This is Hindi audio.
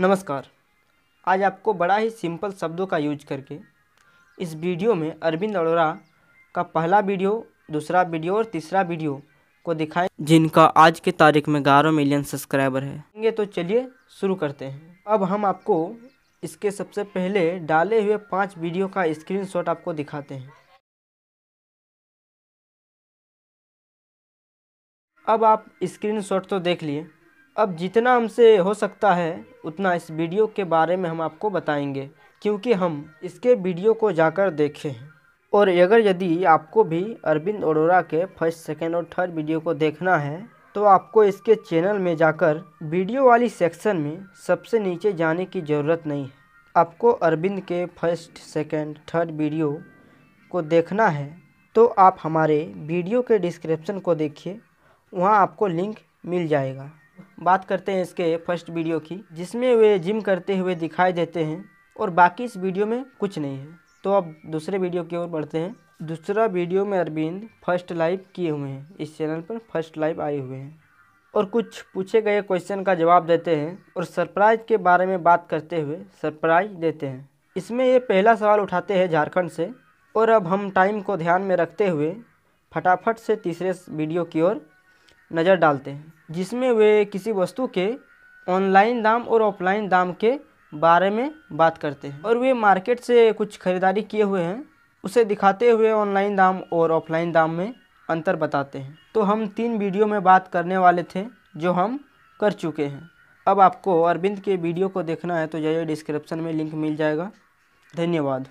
नमस्कार आज आपको बड़ा ही सिंपल शब्दों का यूज करके इस वीडियो में अरविंद अरोड़ा का पहला वीडियो दूसरा वीडियो और तीसरा वीडियो को दिखाएं जिनका आज के तारीख में ग्यारह मिलियन सब्सक्राइबर है तो चलिए शुरू करते हैं अब हम आपको इसके सबसे पहले डाले हुए पांच वीडियो का स्क्रीनशॉट आपको दिखाते हैं अब आप स्क्रीनशॉट तो देख लिए अब जितना हमसे हो सकता है उतना इस वीडियो के बारे में हम आपको बताएंगे क्योंकि हम इसके वीडियो को जाकर देखे हैं और अगर यदि आपको भी अरविंद अरोरा के फर्स्ट सेकेंड और थर्ड वीडियो को देखना है तो आपको इसके चैनल में जाकर वीडियो वाली सेक्शन में सबसे नीचे जाने की ज़रूरत नहीं है आपको अरविंद के फर्स्ट सेकेंड थर्ड वीडियो को देखना है तो आप हमारे वीडियो के डिस्क्रिप्शन को देखिए वहाँ आपको लिंक मिल जाएगा बात करते हैं इसके फर्स्ट वीडियो की जिसमें वे जिम करते हुए दिखाई देते हैं और बाकी इस वीडियो में कुछ नहीं है तो अब दूसरे वीडियो की ओर बढ़ते हैं दूसरा वीडियो में अरविंद फर्स्ट लाइव किए हुए हैं इस चैनल पर फर्स्ट लाइव आए हुए हैं और कुछ पूछे गए क्वेश्चन का जवाब देते हैं और सरप्राइज के बारे में बात करते हुए सरप्राइज देते हैं इसमें ये पहला सवाल उठाते हैं झारखंड से और अब हम टाइम को ध्यान में रखते हुए फटाफट से तीसरे वीडियो की ओर नज़र डालते हैं जिसमें वे किसी वस्तु के ऑनलाइन दाम और ऑफलाइन दाम के बारे में बात करते हैं और वे मार्केट से कुछ खरीदारी किए हुए हैं उसे दिखाते हुए ऑनलाइन दाम और ऑफलाइन दाम में अंतर बताते हैं तो हम तीन वीडियो में बात करने वाले थे जो हम कर चुके हैं अब आपको अरविंद के वीडियो को देखना है तो जाइए डिस्क्रिप्शन में लिंक मिल जाएगा धन्यवाद